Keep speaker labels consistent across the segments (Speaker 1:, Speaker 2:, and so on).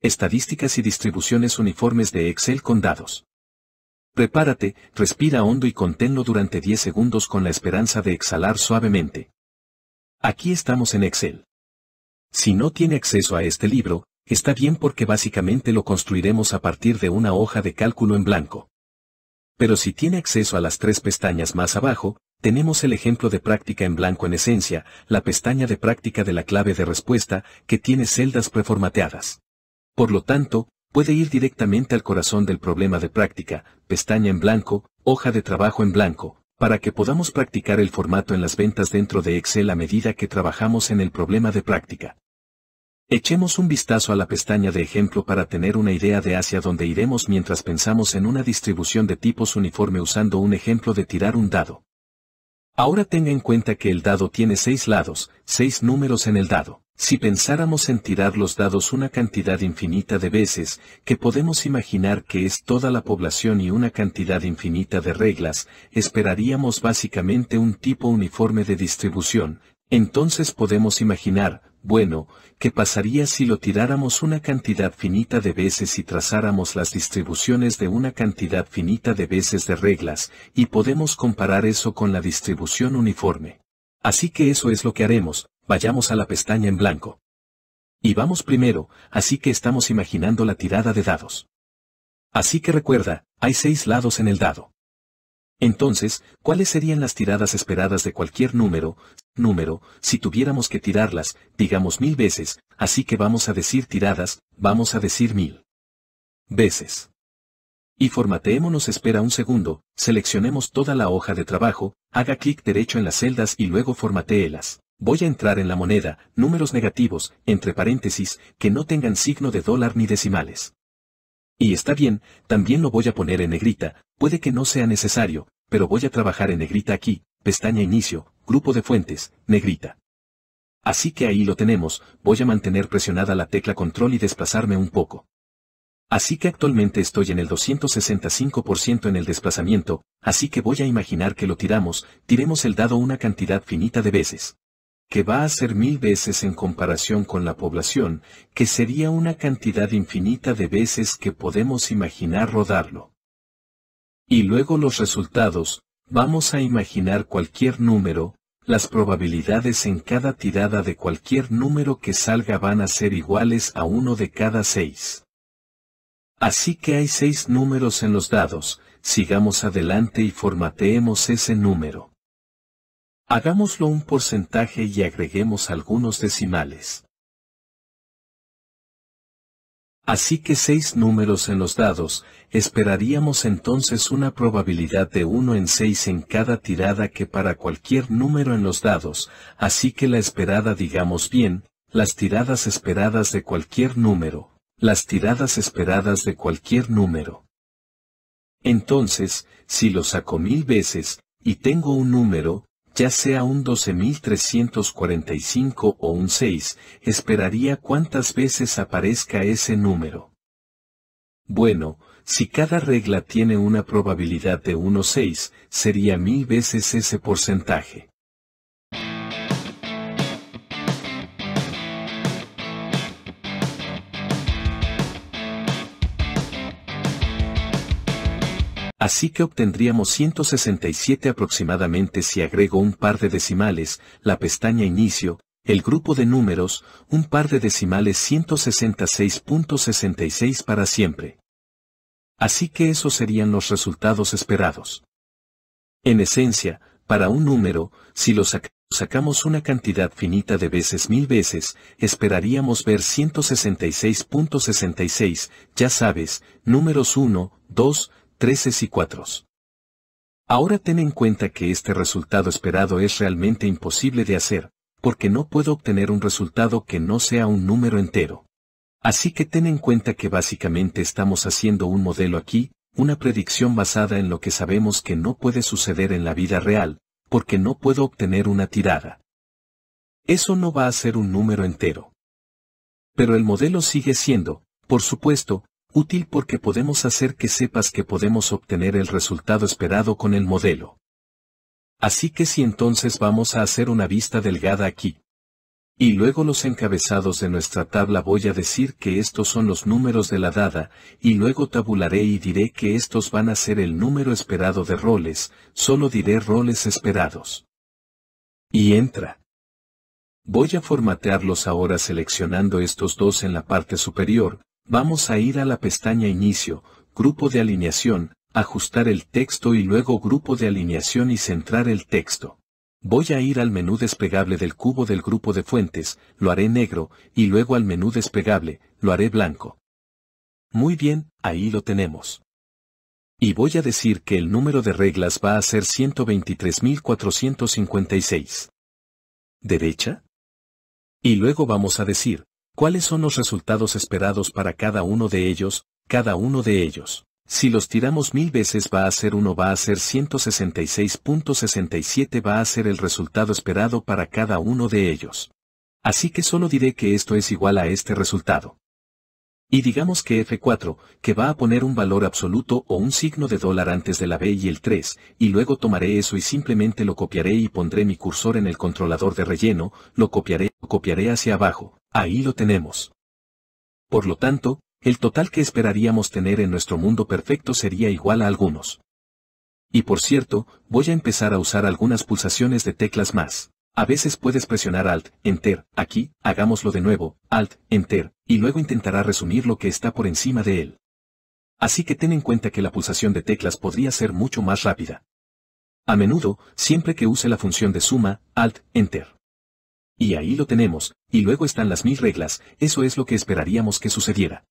Speaker 1: Estadísticas y distribuciones uniformes de Excel con dados. Prepárate, respira hondo y conténlo durante 10 segundos con la esperanza de exhalar suavemente. Aquí estamos en Excel. Si no tiene acceso a este libro, está bien porque básicamente lo construiremos a partir de una hoja de cálculo en blanco. Pero si tiene acceso a las tres pestañas más abajo, tenemos el ejemplo de práctica en blanco en esencia, la pestaña de práctica de la clave de respuesta, que tiene celdas preformateadas. Por lo tanto, puede ir directamente al corazón del problema de práctica, pestaña en blanco, hoja de trabajo en blanco, para que podamos practicar el formato en las ventas dentro de Excel a medida que trabajamos en el problema de práctica. Echemos un vistazo a la pestaña de ejemplo para tener una idea de hacia dónde iremos mientras pensamos en una distribución de tipos uniforme usando un ejemplo de tirar un dado. Ahora tenga en cuenta que el dado tiene seis lados, seis números en el dado. Si pensáramos en tirar los dados una cantidad infinita de veces, que podemos imaginar que es toda la población y una cantidad infinita de reglas, esperaríamos básicamente un tipo uniforme de distribución, entonces podemos imaginar, bueno, qué pasaría si lo tiráramos una cantidad finita de veces y trazáramos las distribuciones de una cantidad finita de veces de reglas, y podemos comparar eso con la distribución uniforme. Así que eso es lo que haremos, vayamos a la pestaña en blanco. Y vamos primero, así que estamos imaginando la tirada de dados. Así que recuerda, hay seis lados en el dado. Entonces, ¿cuáles serían las tiradas esperadas de cualquier número, número, si tuviéramos que tirarlas, digamos mil veces, así que vamos a decir tiradas, vamos a decir mil veces y formateémonos espera un segundo, seleccionemos toda la hoja de trabajo, haga clic derecho en las celdas y luego formateelas. Voy a entrar en la moneda, números negativos, entre paréntesis, que no tengan signo de dólar ni decimales. Y está bien, también lo voy a poner en negrita, puede que no sea necesario, pero voy a trabajar en negrita aquí, pestaña inicio, grupo de fuentes, negrita. Así que ahí lo tenemos, voy a mantener presionada la tecla control y desplazarme un poco. Así que actualmente estoy en el 265% en el desplazamiento, así que voy a imaginar que lo tiramos, tiremos el dado una cantidad finita de veces. Que va a ser mil veces en comparación con la población, que sería una cantidad infinita de veces que podemos imaginar rodarlo. Y luego los resultados, vamos a imaginar cualquier número, las probabilidades en cada tirada de cualquier número que salga van a ser iguales a uno de cada seis. Así que hay seis números en los dados, sigamos
Speaker 2: adelante y formateemos ese número. Hagámoslo un porcentaje y agreguemos algunos decimales.
Speaker 1: Así que seis números en los dados, esperaríamos entonces una probabilidad de 1 en 6 en cada tirada que para cualquier número en los dados, así que la esperada digamos bien, las tiradas esperadas de cualquier número, las tiradas esperadas de cualquier número. Entonces, si lo saco mil veces, y tengo un número, ya sea un 12.345 o un 6, esperaría cuántas veces aparezca ese número. Bueno, si cada regla tiene una probabilidad de 6, sería mil veces ese porcentaje. así que obtendríamos 167 aproximadamente si agrego un par de decimales, la pestaña inicio, el grupo de números, un par de decimales 166.66 para siempre. Así que esos serían los resultados esperados. En esencia, para un número, si lo sacamos una cantidad finita de veces mil veces, esperaríamos ver 166.66, ya sabes, números 1, 2, 13 y 4. Ahora ten en cuenta que este resultado esperado es realmente imposible de hacer, porque no puedo obtener un resultado que no sea un número entero. Así que ten en cuenta que básicamente estamos haciendo un modelo aquí, una predicción basada en lo que sabemos que no puede suceder en la vida real, porque no puedo obtener una tirada. Eso no va a ser un número entero. Pero el modelo sigue siendo, por supuesto, útil porque podemos hacer que sepas que podemos obtener el resultado esperado con el modelo. Así que si entonces vamos a hacer una vista delgada aquí. Y luego los encabezados de nuestra tabla voy a decir que estos son los números de la dada, y luego tabularé y diré que estos van a ser el número esperado de roles, solo diré roles esperados. Y entra. Voy a formatearlos ahora seleccionando estos dos en la parte superior, Vamos a ir a la pestaña Inicio, Grupo de alineación, ajustar el texto y luego Grupo de alineación y centrar el texto. Voy a ir al menú desplegable del cubo del grupo de fuentes, lo haré negro, y luego al menú desplegable, lo haré blanco. Muy bien, ahí lo tenemos. Y voy a decir que el número de reglas va a ser 123.456. ¿Derecha? Y luego vamos a decir, ¿Cuáles son los resultados esperados para cada uno de ellos, cada uno de ellos? Si los tiramos mil veces va a ser uno, va a ser 166.67 va a ser el resultado esperado para cada uno de ellos. Así que solo diré que esto es igual a este resultado. Y digamos que F4, que va a poner un valor absoluto o un signo de dólar antes de la B y el 3, y luego tomaré eso y simplemente lo copiaré y pondré mi cursor en el controlador de relleno, lo copiaré, lo copiaré hacia abajo, ahí lo tenemos. Por lo tanto, el total que esperaríamos tener en nuestro mundo perfecto sería igual a algunos. Y por cierto, voy a empezar a usar algunas pulsaciones de teclas más. A veces puedes presionar Alt, Enter, aquí, hagámoslo de nuevo, Alt, Enter, y luego intentará resumir lo que está por encima de él. Así que ten en cuenta que la pulsación de teclas podría ser mucho más rápida. A menudo, siempre que use la función de suma, Alt, Enter. Y ahí lo tenemos, y luego están las mil reglas, eso es lo que esperaríamos que sucediera.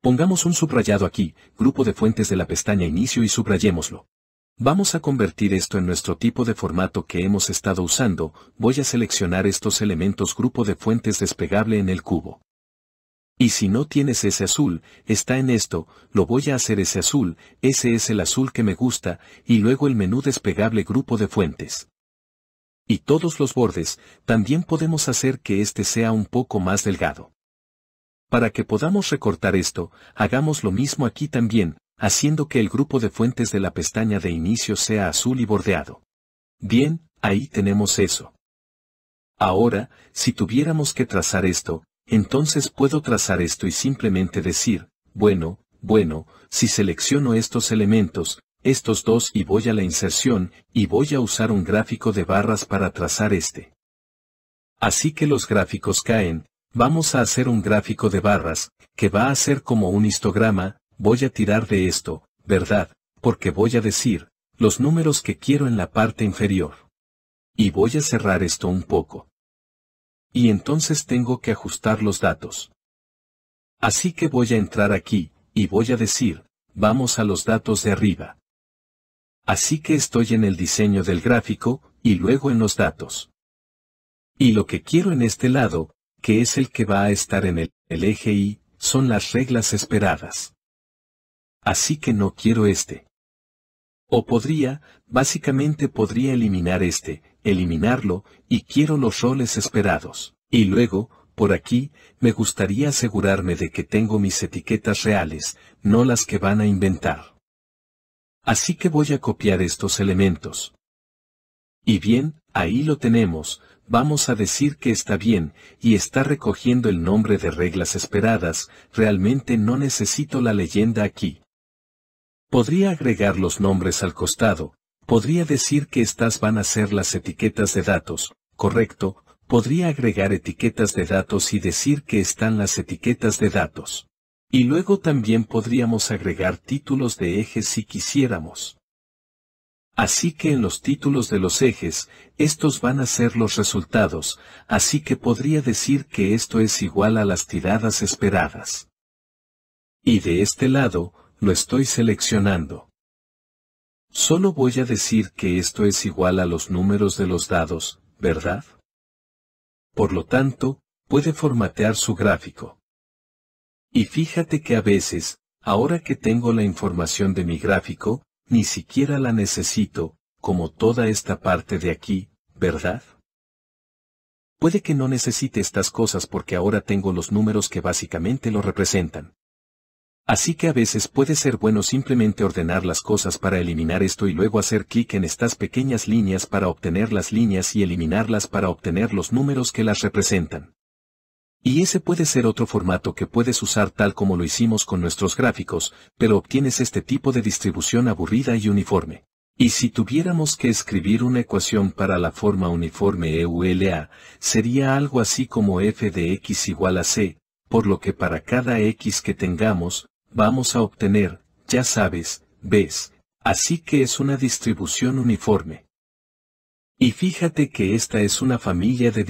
Speaker 1: Pongamos un subrayado aquí, grupo de fuentes de la pestaña Inicio y subrayémoslo. Vamos a convertir esto en nuestro tipo de formato que hemos estado usando, voy a seleccionar estos elementos grupo de fuentes despegable en el cubo. Y si no tienes ese azul, está en esto, lo voy a hacer ese azul, ese es el azul que me gusta, y luego el menú despegable grupo de fuentes. Y todos los bordes, también podemos hacer que este sea un poco más delgado. Para que podamos recortar esto, hagamos lo mismo aquí también, haciendo que el grupo de fuentes de la pestaña de inicio sea azul y bordeado. Bien, ahí tenemos eso. Ahora, si tuviéramos que trazar esto, entonces puedo trazar esto y simplemente decir, bueno, bueno, si selecciono estos elementos, estos dos y voy a la inserción, y voy a usar un gráfico de barras para trazar este. Así que los gráficos caen, vamos a hacer un gráfico de barras, que va a ser como un histograma, Voy a tirar de esto, ¿verdad? Porque voy a decir, los números que quiero en la parte inferior. Y voy a cerrar esto un poco.
Speaker 2: Y entonces tengo que ajustar los datos. Así que voy a entrar aquí, y voy a decir, vamos a los datos de arriba.
Speaker 1: Así que estoy en el diseño del gráfico, y luego en los datos. Y lo que quiero en este lado, que es el que va a estar en el, eje Y, son las reglas esperadas así que no quiero este. O podría, básicamente podría eliminar este, eliminarlo, y quiero los roles esperados. Y luego, por aquí, me gustaría asegurarme de que tengo mis etiquetas reales, no las que van a inventar. Así que voy a copiar estos elementos. Y bien, ahí lo tenemos, vamos a decir que está bien, y está recogiendo el nombre de reglas esperadas, realmente no necesito la leyenda aquí, Podría agregar los nombres al costado, podría decir que estas van a ser las etiquetas de datos, correcto, podría agregar etiquetas de datos y decir que están las etiquetas de datos. Y luego también podríamos agregar títulos de ejes si quisiéramos. Así que en los títulos de los ejes, estos van a ser los resultados, así que podría decir que esto es igual a las tiradas esperadas. Y de este lado, lo estoy seleccionando. Solo voy a decir que esto es igual a los números de los dados, ¿verdad? Por lo tanto, puede formatear su gráfico. Y fíjate que a veces, ahora que tengo la información de mi gráfico, ni siquiera la necesito, como toda esta parte de aquí, ¿verdad? Puede que no necesite estas cosas porque ahora tengo los números que básicamente lo representan. Así que a veces puede ser bueno simplemente ordenar las cosas para eliminar esto y luego hacer clic en estas pequeñas líneas para obtener las líneas y eliminarlas para obtener los números que las representan. Y ese puede ser otro formato que puedes usar tal como lo hicimos con nuestros gráficos, pero obtienes este tipo de distribución aburrida y uniforme. Y si tuviéramos que escribir una ecuación para la forma uniforme EULA, sería algo así como f de x igual a c, por lo que para cada x que tengamos, vamos a obtener, ya sabes, ves, así que es una distribución uniforme. Y fíjate que esta es una familia de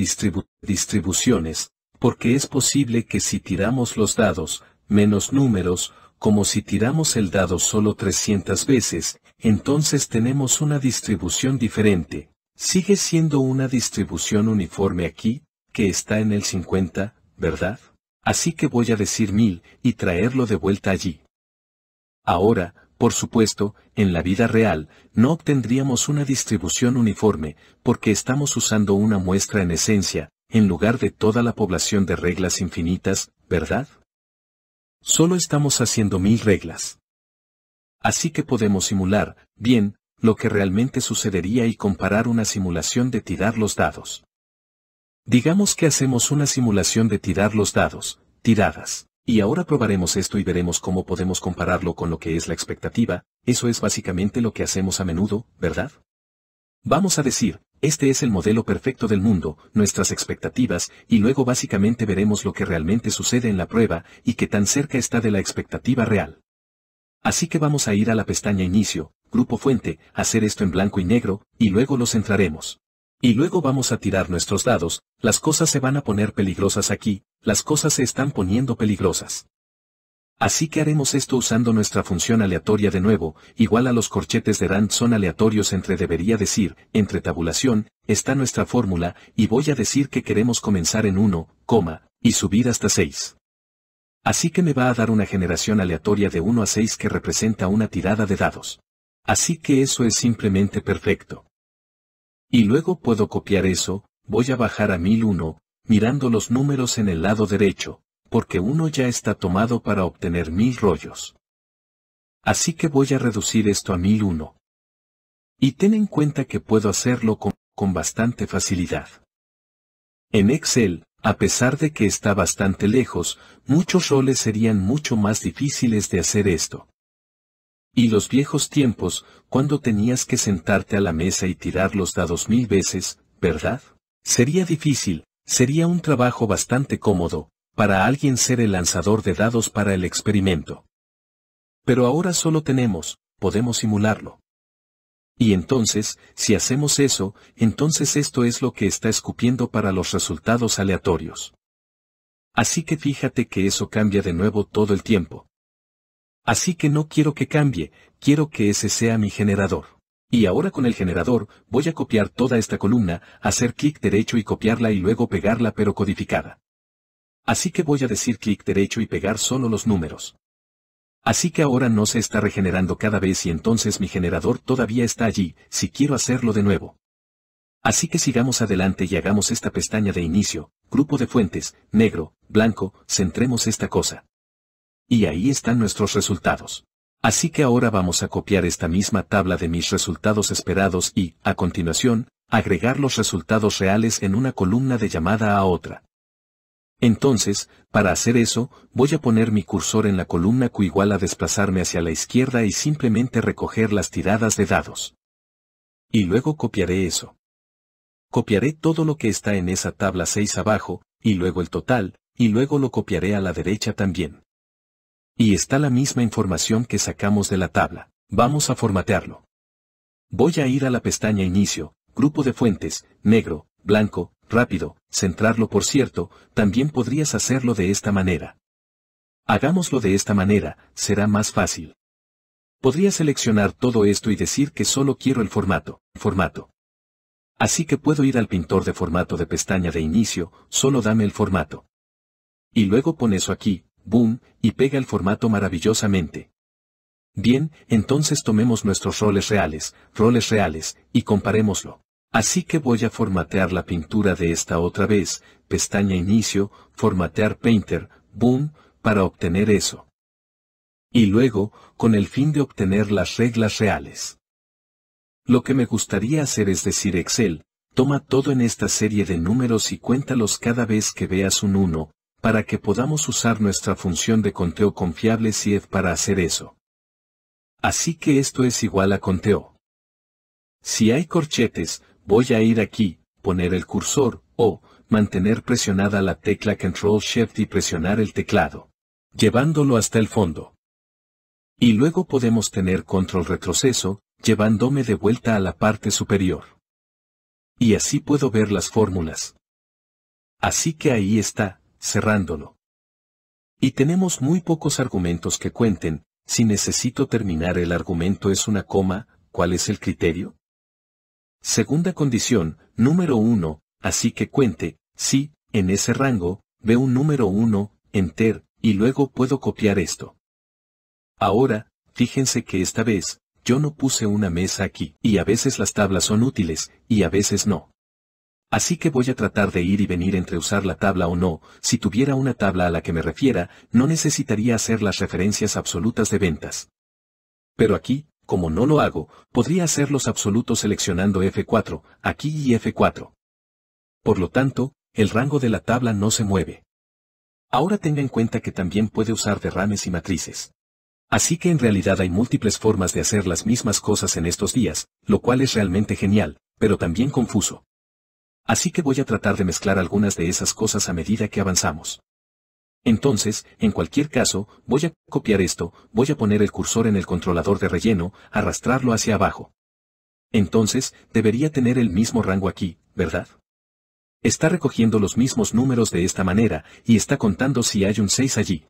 Speaker 1: distribuciones, porque es posible que si tiramos los dados, menos números, como si tiramos el dado solo 300 veces, entonces tenemos una distribución diferente. Sigue siendo una distribución uniforme aquí, que está en el 50, ¿verdad? así que voy a decir mil y traerlo de vuelta allí. Ahora, por supuesto, en la vida real, no obtendríamos una distribución uniforme, porque estamos usando una muestra en esencia, en lugar de toda la población de reglas infinitas, ¿verdad? Solo estamos haciendo mil reglas. Así que podemos simular, bien, lo que realmente sucedería y comparar una simulación de tirar los dados. Digamos que hacemos una simulación de tirar los dados, tiradas. Y ahora probaremos esto y veremos cómo podemos compararlo con lo que es la expectativa, eso es básicamente lo que hacemos a menudo, ¿verdad? Vamos a decir, este es el modelo perfecto del mundo, nuestras expectativas, y luego básicamente veremos lo que realmente sucede en la prueba y qué tan cerca está de la expectativa real. Así que vamos a ir a la pestaña Inicio, Grupo Fuente, hacer esto en blanco y negro, y luego lo centraremos. Y luego vamos a tirar nuestros dados, las cosas se van a poner peligrosas aquí, las cosas se están poniendo peligrosas. Así que haremos esto usando nuestra función aleatoria de nuevo, igual a los corchetes de Rand son aleatorios entre debería decir, entre tabulación, está nuestra fórmula, y voy a decir que queremos comenzar en 1, coma, y subir hasta 6. Así que me va a dar una generación aleatoria de 1 a 6 que representa una tirada de dados. Así que eso es simplemente perfecto. Y luego puedo copiar eso, voy a bajar a 1001, mirando los números en el lado derecho, porque uno ya está tomado para obtener 1000 rollos. Así que voy a reducir esto a 1001. Y ten en cuenta que puedo hacerlo con, con bastante facilidad. En Excel, a pesar de que está bastante lejos, muchos roles serían mucho más difíciles de hacer esto. Y los viejos tiempos, cuando tenías que sentarte a la mesa y tirar los dados mil veces, ¿verdad? Sería difícil, sería un trabajo bastante cómodo, para alguien ser el lanzador de dados para el experimento. Pero ahora solo tenemos, podemos simularlo. Y entonces, si hacemos eso, entonces esto es lo que está escupiendo para los resultados aleatorios. Así que fíjate que eso cambia de nuevo todo el tiempo. Así que no quiero que cambie, quiero que ese sea mi generador. Y ahora con el generador, voy a copiar toda esta columna, hacer clic derecho y copiarla y luego pegarla pero codificada. Así que voy a decir clic derecho y pegar solo los números. Así que ahora no se está regenerando cada vez y entonces mi generador todavía está allí, si quiero hacerlo de nuevo. Así que sigamos adelante y hagamos esta pestaña de inicio, grupo de fuentes, negro, blanco, centremos esta cosa. Y ahí están nuestros resultados. Así que ahora vamos a copiar esta misma tabla de mis resultados esperados y, a continuación, agregar los resultados reales en una columna de llamada a otra. Entonces, para hacer eso, voy a poner mi cursor en la columna Q igual a desplazarme hacia la izquierda y simplemente recoger las tiradas de dados. Y luego copiaré eso. Copiaré todo lo que está en esa tabla 6 abajo, y luego el total, y luego lo copiaré a la derecha también. Y está la misma información que sacamos de la tabla. Vamos a formatearlo. Voy a ir a la pestaña Inicio, Grupo de fuentes, negro, blanco, rápido, centrarlo por cierto, también podrías hacerlo de esta manera. Hagámoslo de esta manera, será más fácil. Podría seleccionar todo esto y decir que solo quiero el formato, formato. Así que puedo ir al pintor de formato de pestaña de inicio, solo dame el formato. Y luego pon eso aquí, boom, y pega el formato maravillosamente. Bien, entonces tomemos nuestros roles reales, roles reales, y comparémoslo. Así que voy a formatear la pintura de esta otra vez, pestaña inicio, formatear painter, boom, para obtener eso. Y luego, con el fin de obtener las reglas reales. Lo que me gustaría hacer es decir Excel, toma todo en esta serie de números y cuéntalos cada vez que veas un 1, para que podamos usar nuestra función de conteo confiable CIEF para hacer eso. Así que esto es igual a conteo. Si hay corchetes, voy a ir aquí, poner el cursor, o, mantener presionada la tecla Control Shift y presionar el teclado, llevándolo hasta el fondo. Y luego podemos tener Control Retroceso, llevándome de
Speaker 2: vuelta a la parte superior. Y así puedo ver las fórmulas. Así que ahí está, cerrándolo. Y tenemos muy pocos
Speaker 1: argumentos que cuenten, si necesito terminar el argumento es una coma, ¿cuál es el criterio? Segunda condición, número 1, así que cuente, sí, en ese rango, ve un número 1, enter, y luego puedo copiar esto. Ahora, fíjense que esta vez, yo no puse una mesa aquí, y a veces las tablas son útiles, y a veces no. Así que voy a tratar de ir y venir entre usar la tabla o no, si tuviera una tabla a la que me refiera, no necesitaría hacer las referencias absolutas de ventas. Pero aquí, como no lo hago, podría hacer los absolutos seleccionando F4, aquí y F4. Por lo tanto, el rango de la tabla no se mueve. Ahora tenga en cuenta que también puede usar derrames y matrices. Así que en realidad hay múltiples formas de hacer las mismas cosas en estos días, lo cual es realmente genial, pero también confuso. Así que voy a tratar de mezclar algunas de esas cosas a medida que avanzamos. Entonces, en cualquier caso, voy a copiar esto, voy a poner el cursor en el controlador de relleno, arrastrarlo hacia abajo. Entonces, debería tener el mismo rango aquí, ¿verdad? Está recogiendo los mismos números de esta manera, y está contando si hay un 6 allí.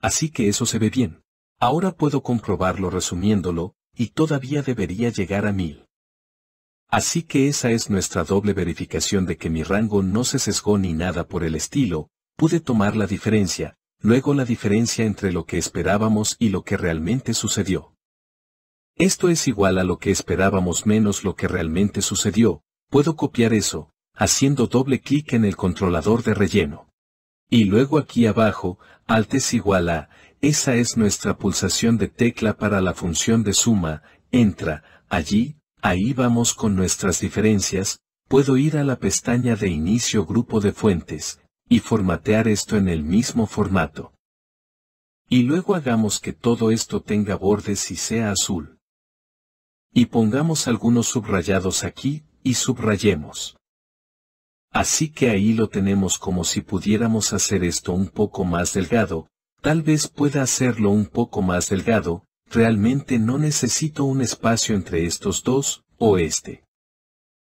Speaker 1: Así que eso se ve bien. Ahora puedo comprobarlo resumiéndolo, y todavía debería llegar a 1000. Así que esa es nuestra doble verificación de que mi rango no se sesgó ni nada por el estilo, pude tomar la diferencia, luego la diferencia entre lo que esperábamos y lo que realmente sucedió. Esto es igual a lo que esperábamos menos lo que realmente sucedió, puedo copiar eso, haciendo doble clic en el controlador de relleno. Y luego aquí abajo, alt es igual a, esa es nuestra pulsación de tecla para la función de suma, entra, allí, ahí vamos con nuestras diferencias, puedo ir a la pestaña de inicio grupo de fuentes, y formatear esto en el mismo formato. Y luego hagamos que todo esto tenga bordes y sea azul. Y pongamos algunos subrayados aquí, y subrayemos. Así que ahí lo tenemos como si pudiéramos hacer esto un poco más delgado, tal vez pueda hacerlo un poco más delgado, Realmente no necesito un espacio entre estos dos, o este.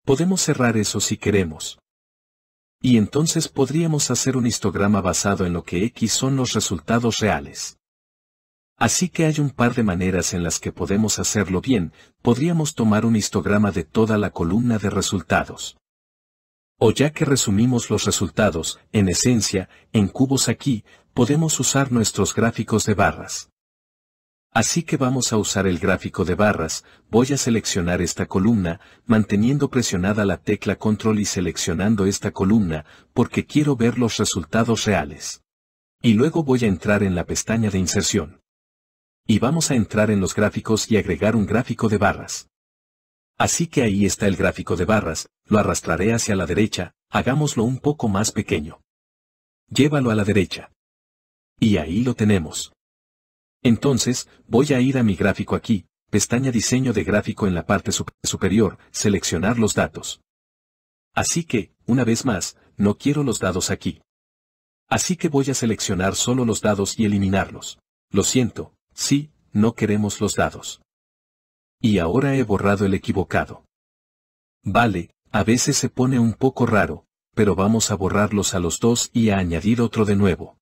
Speaker 1: Podemos cerrar eso si queremos. Y entonces podríamos hacer un histograma basado en lo que X son los resultados reales. Así que hay un par de maneras en las que podemos hacerlo bien, podríamos tomar un histograma de toda la columna de resultados. O ya que resumimos los resultados, en esencia, en cubos aquí, podemos usar nuestros gráficos de barras. Así que vamos a usar el gráfico de barras, voy a seleccionar esta columna, manteniendo presionada la tecla control y seleccionando esta columna, porque quiero ver los resultados reales. Y luego voy a entrar en la pestaña de inserción. Y vamos a entrar en los gráficos y agregar un gráfico de barras. Así que ahí está el gráfico de barras, lo arrastraré hacia la derecha, hagámoslo un poco más pequeño. Llévalo a la derecha. Y ahí lo tenemos. Entonces, voy a ir a mi gráfico aquí, pestaña diseño de gráfico en la parte superior, seleccionar los datos. Así que, una vez más, no quiero los dados aquí. Así que voy a seleccionar solo los dados y eliminarlos. Lo siento, sí, no queremos los dados. Y ahora he borrado el equivocado. Vale, a veces se pone un poco raro, pero vamos a borrarlos a los dos y a añadir otro de nuevo.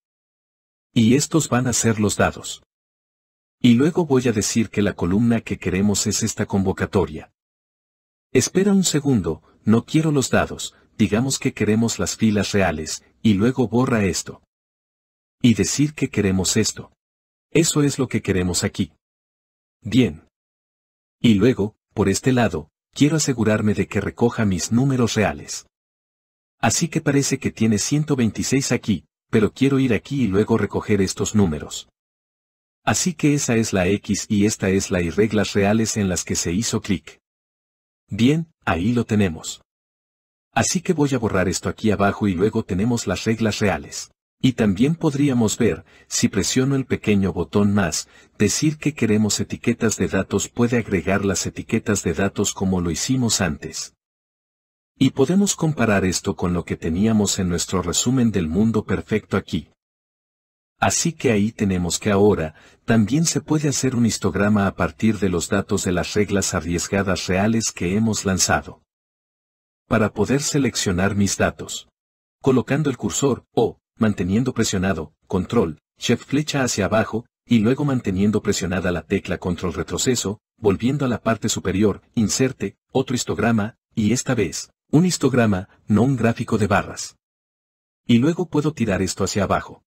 Speaker 1: Y estos van a ser los dados. Y luego voy a decir que la columna que queremos es esta convocatoria. Espera un segundo, no quiero los dados, digamos que queremos las filas
Speaker 2: reales, y luego borra esto. Y decir que queremos esto. Eso es lo que queremos aquí. Bien. Y luego, por este
Speaker 1: lado, quiero asegurarme de que recoja mis números reales. Así que parece que tiene 126 aquí, pero quiero ir aquí y luego recoger estos números. Así que esa es la X y esta es la Y reglas reales en las que se hizo clic. Bien, ahí lo tenemos. Así que voy a borrar esto aquí abajo y luego tenemos las reglas reales. Y también podríamos ver, si presiono el pequeño botón más, decir que queremos etiquetas de datos puede agregar las etiquetas de datos como lo hicimos antes. Y podemos comparar esto con lo que teníamos en nuestro resumen del mundo perfecto aquí. Así que ahí tenemos que ahora, también se puede hacer un histograma a partir de los datos de las reglas arriesgadas reales que hemos lanzado. Para poder seleccionar mis datos. Colocando el cursor, o, manteniendo presionado, control, chef flecha hacia abajo, y luego manteniendo presionada la tecla control retroceso, volviendo a la parte superior, inserte, otro histograma, y esta vez, un histograma, no un gráfico de barras. Y luego puedo tirar esto hacia abajo.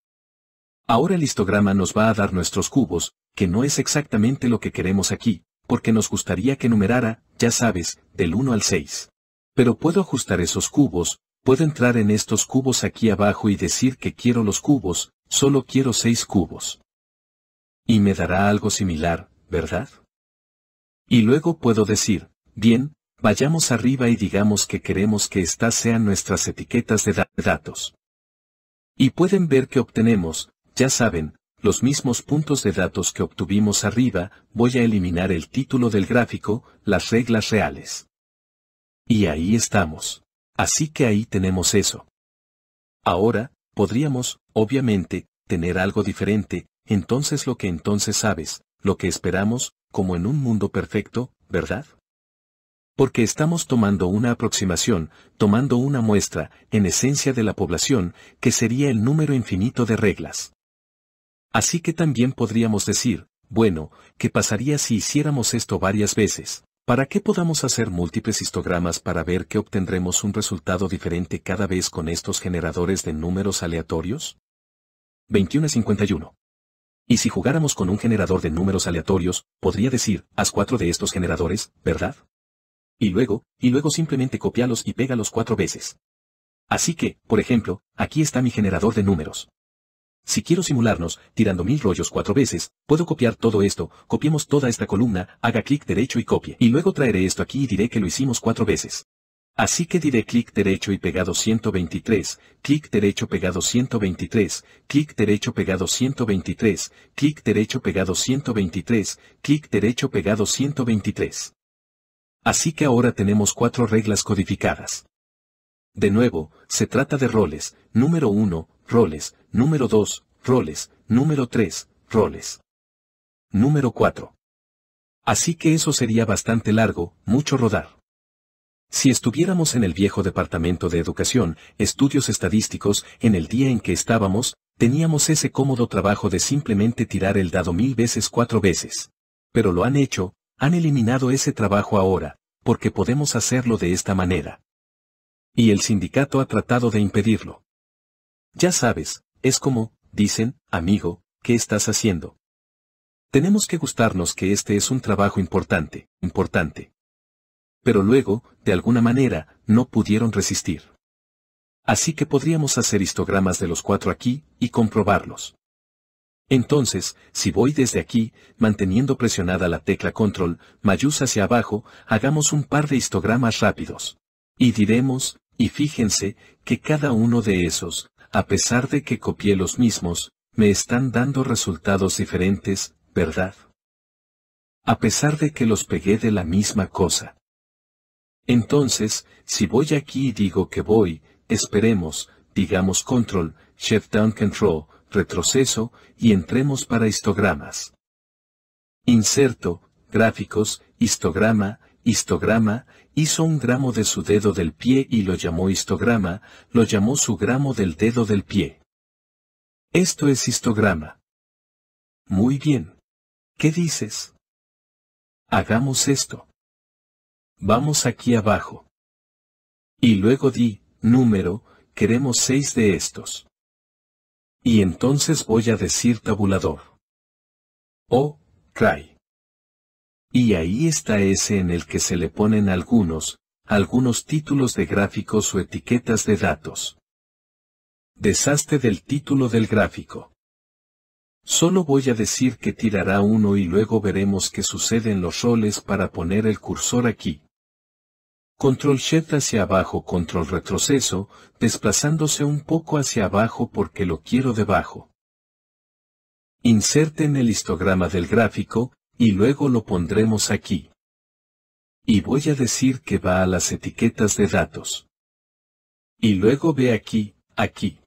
Speaker 1: Ahora el histograma nos va a dar nuestros cubos, que no es exactamente lo que queremos aquí, porque nos gustaría que numerara, ya sabes, del 1 al 6. Pero puedo ajustar esos cubos, puedo entrar en estos cubos aquí abajo y decir que quiero los cubos, solo quiero 6 cubos. Y me dará algo similar, ¿verdad? Y luego puedo decir, bien, vayamos arriba y digamos que queremos que estas sean nuestras etiquetas de datos. Y pueden ver que obtenemos, ya saben, los mismos puntos de datos que obtuvimos arriba, voy a eliminar el título del gráfico, las reglas reales. Y ahí estamos. Así que ahí tenemos eso. Ahora, podríamos, obviamente, tener algo diferente, entonces lo que entonces sabes, lo que esperamos, como en un mundo perfecto, ¿verdad? Porque estamos tomando una aproximación, tomando una muestra, en esencia de la población, que sería el número infinito de reglas. Así que también podríamos decir, bueno, ¿qué pasaría si hiciéramos esto varias veces? Para qué podamos hacer múltiples histogramas para ver que obtendremos un resultado diferente cada vez con estos generadores de números aleatorios? 21 51. Y si jugáramos con un generador de números aleatorios, podría decir, haz cuatro de estos generadores, ¿verdad? Y luego, y luego simplemente copialos y pégalos cuatro veces. Así que, por ejemplo, aquí está mi generador de números. Si quiero simularnos, tirando mil rollos cuatro veces, puedo copiar todo esto, copiemos toda esta columna, haga clic derecho y copie. Y luego traeré esto aquí y diré que lo hicimos cuatro veces. Así que diré clic derecho y pegado 123, clic derecho pegado 123, clic derecho pegado 123, clic derecho pegado 123, clic derecho pegado 123. Así que ahora tenemos cuatro reglas codificadas. De nuevo, se trata de roles, número 1, roles, número 2, roles, número 3, roles. Número 4. Así que eso sería bastante largo, mucho rodar. Si estuviéramos en el viejo departamento de educación, estudios estadísticos, en el día en que estábamos, teníamos ese cómodo trabajo de simplemente tirar el dado mil veces cuatro veces. Pero lo han hecho, han eliminado ese trabajo ahora, porque podemos hacerlo de esta manera. Y el sindicato ha tratado de impedirlo. Ya sabes, es como, dicen, amigo, ¿qué estás haciendo? Tenemos que gustarnos que este es un trabajo importante, importante. Pero luego, de alguna manera, no pudieron resistir. Así que podríamos hacer histogramas de los cuatro aquí, y comprobarlos. Entonces, si voy desde aquí, manteniendo presionada la tecla control, mayús hacia abajo, hagamos un par de histogramas rápidos. Y diremos, y fíjense, que cada uno de esos, a pesar de que copié los mismos, me están dando resultados diferentes, ¿verdad? A pesar de que los pegué de la misma cosa. Entonces, si voy aquí y digo que voy, esperemos, digamos control, shift down control, retroceso, y entremos para histogramas. Inserto, gráficos, histograma, histograma, hizo un gramo de su dedo del pie y lo llamó histograma, lo llamó su
Speaker 2: gramo del dedo del pie. Esto es histograma. Muy bien. ¿Qué dices? Hagamos esto. Vamos aquí abajo. Y luego di, número, queremos seis de estos. Y entonces voy a decir tabulador. O, oh, cray. Y ahí está ese en el que se le
Speaker 1: ponen algunos, algunos títulos de gráficos o etiquetas de datos. Desaste del título del gráfico. Solo voy a decir que tirará uno y luego veremos qué sucede en los roles para poner el cursor aquí. Control Shift hacia abajo, control retroceso, desplazándose un poco hacia abajo porque lo quiero debajo. Inserte en el histograma del gráfico, y luego lo pondremos aquí. Y voy a decir que va a las etiquetas de datos. Y luego ve aquí,
Speaker 2: aquí.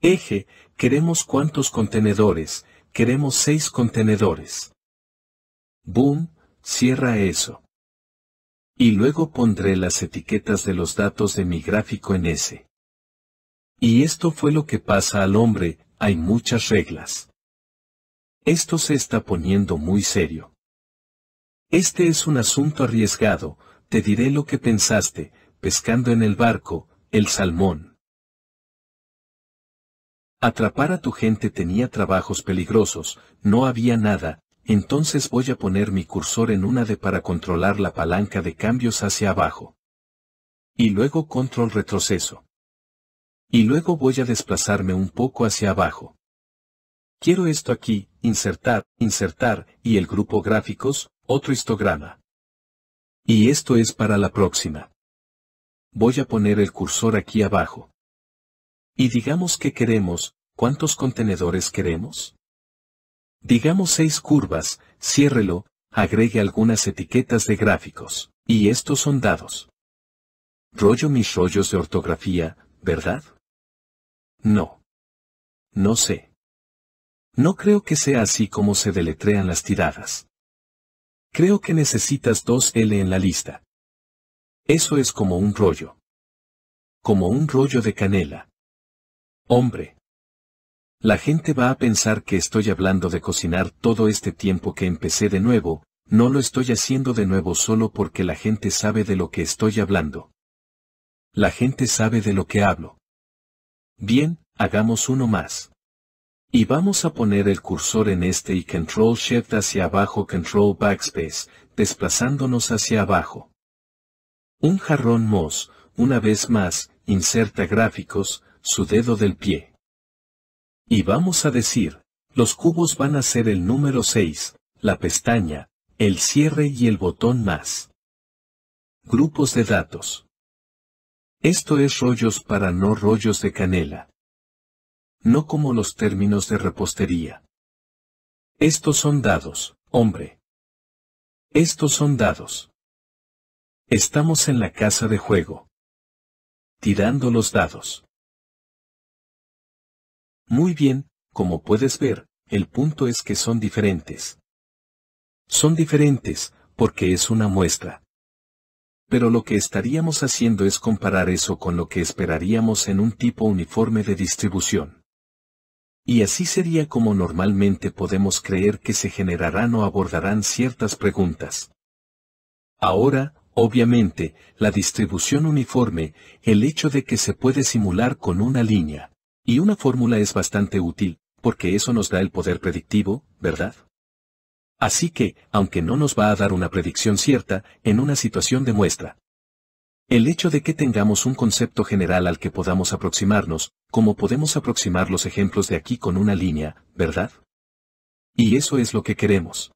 Speaker 2: Eje, queremos cuántos contenedores, queremos seis contenedores. Boom, cierra eso. Y luego pondré las etiquetas de los datos de mi gráfico en ese.
Speaker 1: Y esto fue lo que pasa al hombre, hay muchas reglas. Esto se está poniendo muy serio. Este es un asunto arriesgado, te diré lo que pensaste, pescando en el barco, el salmón. Atrapar a tu gente tenía trabajos peligrosos, no había nada, entonces voy a poner mi cursor en una de para controlar la palanca
Speaker 2: de cambios hacia abajo. Y luego control retroceso. Y luego voy a desplazarme un poco hacia abajo. Quiero esto aquí,
Speaker 1: insertar, insertar, y el grupo gráficos, otro histograma. Y esto es para la próxima. Voy a poner el cursor aquí abajo. Y digamos que queremos, ¿cuántos contenedores queremos? Digamos seis curvas, ciérrelo, agregue algunas etiquetas de gráficos,
Speaker 2: y estos son dados. Rollo mis rollos de ortografía, ¿verdad? No. No sé. No creo que sea así como se deletrean las tiradas. Creo que necesitas dos L en la lista. Eso es como un rollo. Como un rollo de canela. Hombre. La gente va a pensar que estoy hablando de
Speaker 1: cocinar todo este tiempo que empecé de nuevo, no lo estoy haciendo de nuevo solo porque la gente sabe de lo que estoy hablando. La gente sabe de lo que hablo. Bien, hagamos uno más. Y vamos a poner el cursor en este y Control Shift hacia abajo Control Backspace, desplazándonos hacia abajo. Un jarrón MOS, una vez más, inserta gráficos, su dedo del pie. Y vamos a decir, los cubos van a ser el número 6, la pestaña, el cierre y el botón más.
Speaker 2: Grupos de datos. Esto es rollos para no rollos de canela no como los términos de repostería. Estos son dados, hombre. Estos son dados. Estamos en la casa de juego. Tirando los dados. Muy bien, como puedes ver, el punto es que son diferentes. Son diferentes, porque es una muestra.
Speaker 1: Pero lo que estaríamos haciendo es comparar eso con lo que esperaríamos en un tipo uniforme de distribución. Y así sería como normalmente podemos creer que se generarán o abordarán ciertas preguntas. Ahora, obviamente, la distribución uniforme, el hecho de que se puede simular con una línea, y una fórmula es bastante útil, porque eso nos da el poder predictivo, ¿verdad? Así que, aunque no nos va a dar una predicción cierta, en una situación de muestra, el hecho de que tengamos un concepto general al que podamos aproximarnos, como podemos aproximar los ejemplos de aquí con una línea, ¿verdad? Y eso es lo que queremos.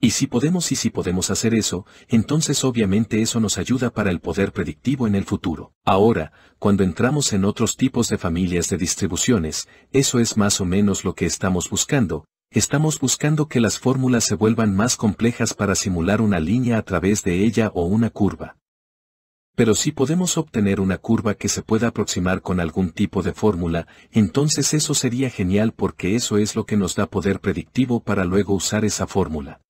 Speaker 1: Y si podemos y si podemos hacer eso, entonces obviamente eso nos ayuda para el poder predictivo en el futuro. Ahora, cuando entramos en otros tipos de familias de distribuciones, eso es más o menos lo que estamos buscando, estamos buscando que las fórmulas se vuelvan más complejas para simular una línea a través de ella o una curva pero si podemos obtener una curva que se pueda aproximar con algún
Speaker 2: tipo de fórmula, entonces eso sería genial porque eso es lo que nos da poder predictivo para luego usar esa fórmula.